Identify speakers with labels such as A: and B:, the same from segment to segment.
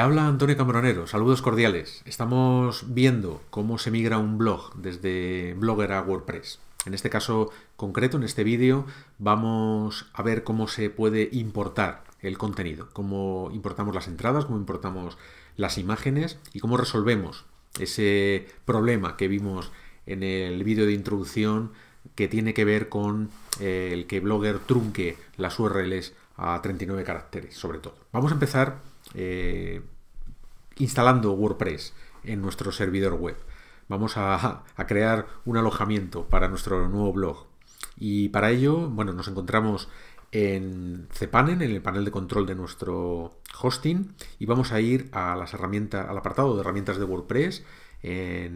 A: habla Antonio Cambronero, saludos cordiales. Estamos viendo cómo se migra un blog desde Blogger a WordPress. En este caso concreto, en este vídeo, vamos a ver cómo se puede importar el contenido, cómo importamos las entradas, cómo importamos las imágenes y cómo resolvemos ese problema que vimos en el vídeo de introducción que tiene que ver con eh, el que Blogger trunque las URLs a 39 caracteres, sobre todo. Vamos a empezar eh, instalando WordPress en nuestro servidor web. Vamos a, crear un alojamiento para nuestro nuevo blog. Y para ello, bueno, nos encontramos en cPanel, en el panel de control de nuestro hosting, y vamos a ir a al apartado de herramientas de WordPress, eh,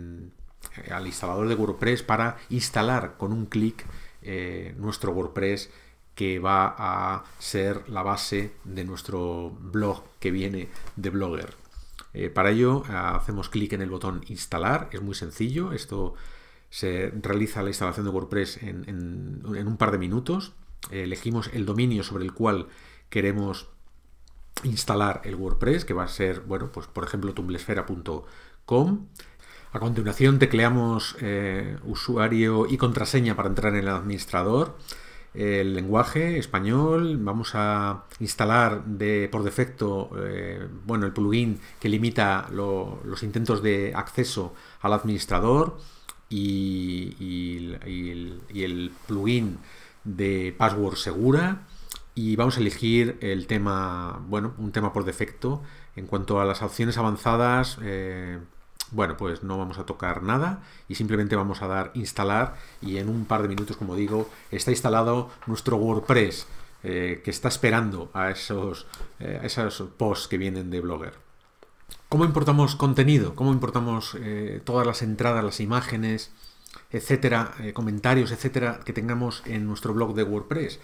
A: al instalador de WordPress para instalar con un clic eh, nuestro WordPress que va a ser la base de nuestro blog que viene de Blogger. Eh, para ello eh, hacemos clic en el botón instalar, es muy sencillo, esto se realiza la instalación de WordPress en, un par de minutos, elegimos el dominio sobre el cual queremos instalar el WordPress, que va a ser, bueno, pues por ejemplo tumblesfera.com. A continuación tecleamos eh, usuario y contraseña para entrar en el administrador el lenguaje español, vamos a instalar de, por defecto eh, bueno, el plugin que limita los intentos de acceso al administrador y, el, plugin de password segura y vamos a elegir el tema, bueno, un tema por defecto. En cuanto a las opciones avanzadas, eh, bueno, pues no vamos a tocar nada y simplemente vamos a dar instalar y en un par de minutos, como digo, está instalado nuestro WordPress eh, que está esperando a esos, eh, esos posts que vienen de Blogger. ¿Cómo importamos contenido? ¿Cómo importamos eh, todas las entradas, las imágenes, etcétera, comentarios, etcétera, que tengamos en nuestro blog de WordPress?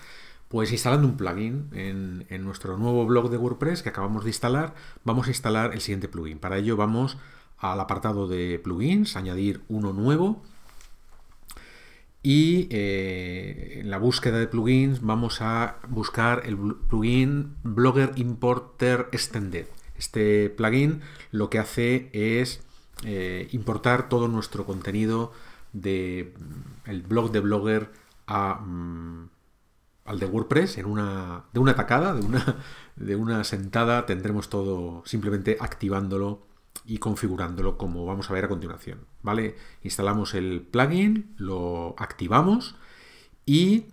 A: Pues instalando un plugin en, en, nuestro nuevo blog de WordPress que acabamos de instalar, vamos a instalar el siguiente plugin. Para ello vamos al apartado de plugins, añadir uno nuevo y eh, en la búsqueda de plugins vamos a buscar el plugin Blogger Importer Extended. Este plugin lo que hace es eh, importar todo nuestro contenido del mm, blog de Blogger a, mm, al de WordPress en una, de una tacada, de una, de una sentada, tendremos todo simplemente activándolo y configurándolo como vamos a ver a continuación. ¿vale? Instalamos el plugin, lo activamos y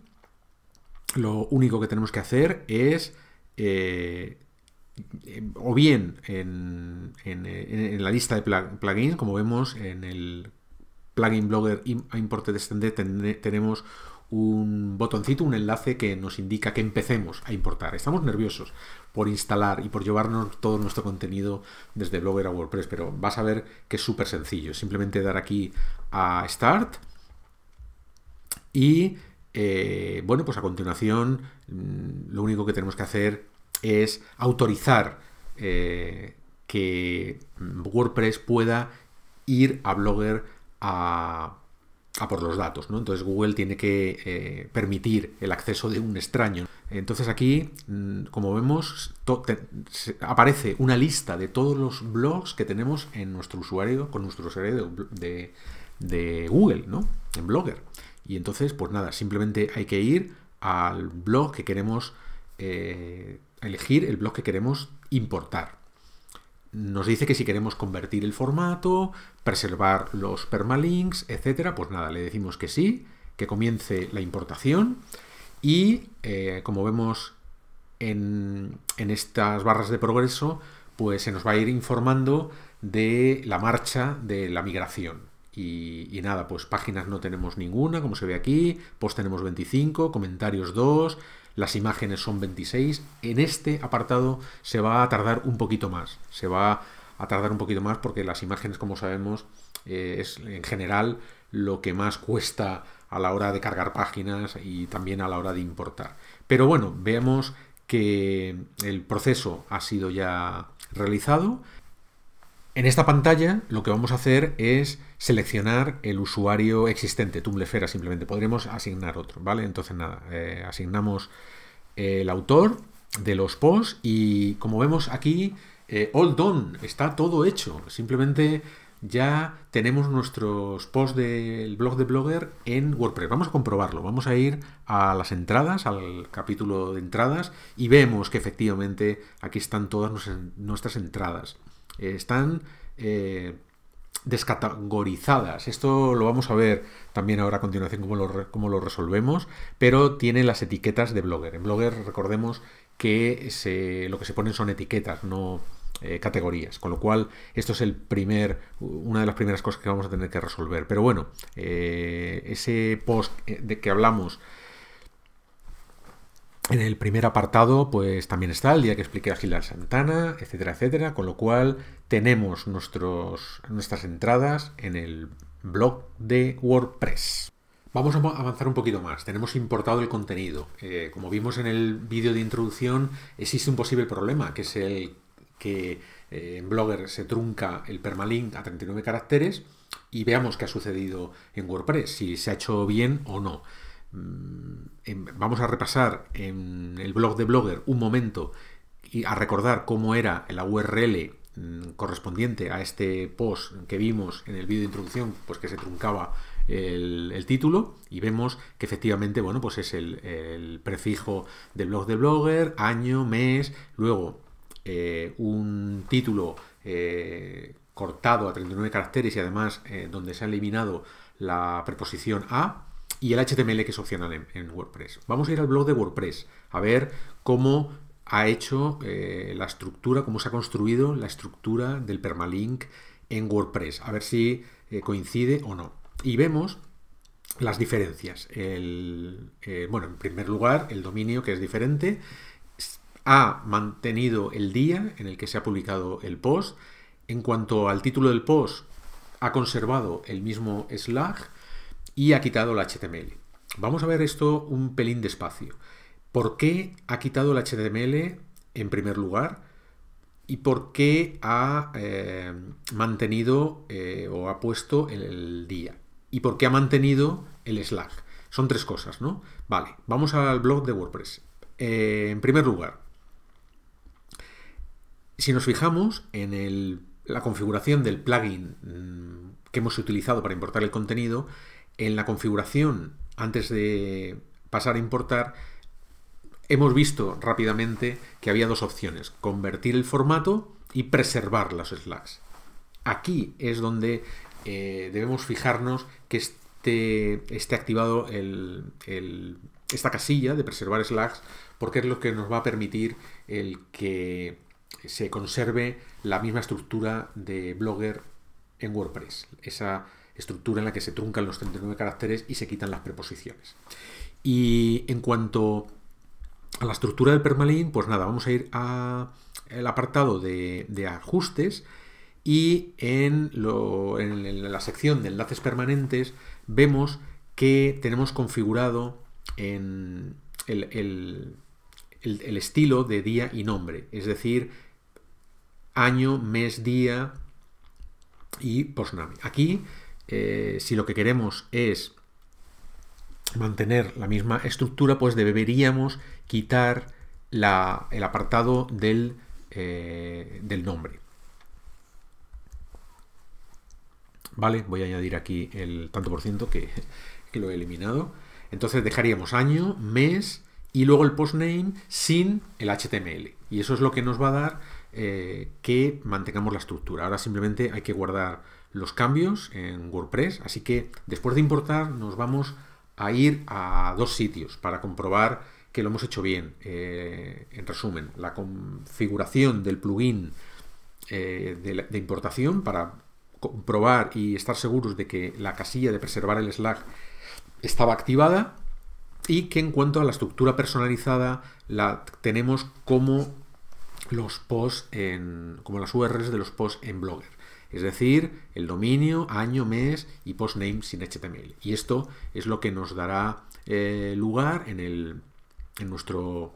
A: lo único que tenemos que hacer es eh, o bien en, en, eh, la lista de plugins, como vemos en el plugin blogger importe extender tenemos un botoncito, un enlace que nos indica que empecemos a importar. Estamos nerviosos por instalar y por llevarnos todo nuestro contenido desde Blogger a WordPress, pero vas a ver que es súper sencillo. Simplemente dar aquí a Start y, eh, bueno, pues a continuación mm, lo único que tenemos que hacer es autorizar eh, que WordPress pueda ir a Blogger a a ah, por los datos, ¿no? Entonces Google tiene que eh, permitir el acceso de un extraño. Entonces aquí, mm, como vemos, aparece una lista de todos los blogs que tenemos en nuestro usuario, con nuestro usuario de, Google, ¿no? En Blogger. Y entonces, pues nada, simplemente hay que ir al blog que queremos eh, elegir, el blog que queremos importar nos dice que si queremos convertir el formato, preservar los permalinks, etcétera, pues nada, le decimos que sí, que comience la importación y eh, como vemos en, estas barras de progreso, pues se nos va a ir informando de la marcha de la migración. Y, y nada, pues páginas no tenemos ninguna, como se ve aquí, post tenemos 25, comentarios 2, las imágenes son 26. En este apartado se va a tardar un poquito más. Se va a tardar un poquito más porque las imágenes, como sabemos, eh, es en general lo que más cuesta a la hora de cargar páginas y también a la hora de importar. Pero bueno, veamos que el proceso ha sido ya realizado en esta pantalla lo que vamos a hacer es seleccionar el usuario existente, Tumblefera simplemente, podremos asignar otro, ¿vale? Entonces nada, eh, asignamos el autor de los posts y como vemos aquí, eh, all done, está todo hecho, simplemente ya tenemos nuestros posts del blog de Blogger en WordPress. Vamos a comprobarlo, vamos a ir a las entradas, al capítulo de entradas y vemos que efectivamente aquí están todas nuestras entradas. Eh, están eh, descategorizadas. Esto lo vamos a ver también ahora a continuación cómo lo, lo resolvemos, pero tiene las etiquetas de Blogger. En Blogger recordemos que lo que se ponen son etiquetas, no eh, categorías, con lo cual esto es el primer, una de las primeras cosas que vamos a tener que resolver. Pero bueno, ese post de que hablamos en el primer apartado, pues también está el día que expliqué a Gilad Santana, etcétera, etcétera, con lo cual tenemos nuestros, nuestras entradas en el blog de WordPress. Vamos a avanzar un poquito más. Tenemos importado el contenido. Eh, como vimos en el vídeo de introducción, existe un posible problema, que es el que eh, en Blogger se trunca el permalink a 39 caracteres y veamos qué ha sucedido en WordPress, si se ha hecho bien o no. Mm, vamos a repasar en el blog de Blogger un momento y a recordar cómo era la URL mm, correspondiente a este post que vimos en el vídeo de introducción, pues que se truncaba el, título y vemos que efectivamente, bueno, pues es el, prefijo del blog de Blogger, año, mes, luego eh, un título eh, cortado a 39 caracteres y además eh, donde se ha eliminado la preposición a, y el HTML que es opcional en, WordPress. Vamos a ir al blog de WordPress a ver cómo ha hecho eh, la estructura, cómo se ha construido la estructura del permalink en WordPress, a ver si eh, coincide o no. Y vemos las diferencias. Eh, bueno, en primer lugar, el dominio que es diferente ha mantenido el día en el que se ha publicado el post. En cuanto al título del post, ha conservado el mismo slag y ha quitado el HTML. Vamos a ver esto un pelín despacio. ¿Por qué ha quitado el HTML en primer lugar? ¿Y por qué ha eh, mantenido eh, o ha puesto el día? ¿Y por qué ha mantenido el Slack? Son tres cosas, ¿no? Vale, vamos al blog de WordPress. Eh, en primer lugar, si nos fijamos en la configuración del plugin mm, que hemos utilizado para importar el contenido, en la configuración antes de pasar a importar, hemos visto rápidamente que había dos opciones, convertir el formato y preservar los slacks. Aquí es donde eh, debemos fijarnos que esté, esté activado esta casilla de preservar slacks porque es lo que nos va a permitir el que se conserve la misma estructura de Blogger en WordPress. Esa estructura en la que se truncan los 39 caracteres y se quitan las preposiciones. Y en cuanto a la estructura del permalink, pues nada, vamos a ir al apartado de, ajustes y en, la sección de enlaces permanentes vemos que tenemos configurado en el, el estilo de día y nombre, es decir, año, mes, día y postname. Aquí eh, si lo que queremos es mantener la misma estructura, pues deberíamos quitar el apartado del, eh, del nombre. Vale, voy a añadir aquí el tanto por ciento que, lo he eliminado. Entonces dejaríamos año, mes y luego el postname sin el HTML. Y eso es lo que nos va a dar eh, que mantengamos la estructura. Ahora simplemente hay que guardar los cambios en WordPress. Así que después de importar nos vamos a ir a dos sitios para comprobar que lo hemos hecho bien. Eh, en resumen, la configuración del plugin eh, de, importación para comprobar y estar seguros de que la casilla de preservar el Slack estaba activada y que en cuanto a la estructura personalizada la tenemos como los posts en como las URLs de los posts en Blogger es decir, el dominio, año, mes y postname sin HTML. Y esto es lo que nos dará eh, lugar en, nuestro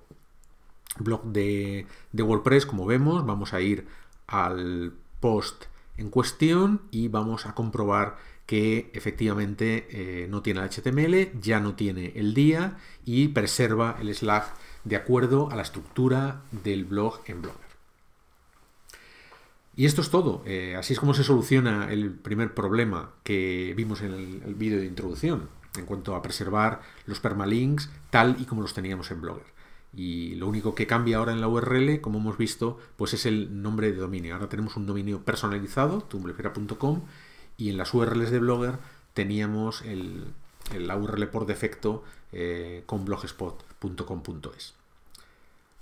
A: blog de, WordPress. Como vemos, vamos a ir al post en cuestión y vamos a comprobar que efectivamente eh, no tiene el HTML, ya no tiene el día y preserva el Slack de acuerdo a la estructura del blog en Blogger. Y esto es todo. Eh, así es como se soluciona el primer problema que vimos en el, vídeo de introducción en cuanto a preservar los permalinks tal y como los teníamos en Blogger. Y lo único que cambia ahora en la URL, como hemos visto, pues es el nombre de dominio. Ahora tenemos un dominio personalizado, tumblefera.com, y en las URLs de Blogger teníamos la URL por defecto eh, con blogspot.com.es.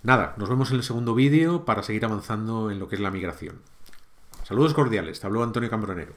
A: Nada, nos vemos en el segundo vídeo para seguir avanzando en lo que es la migración. Saludos cordiales. Te habló Antonio Cambronero.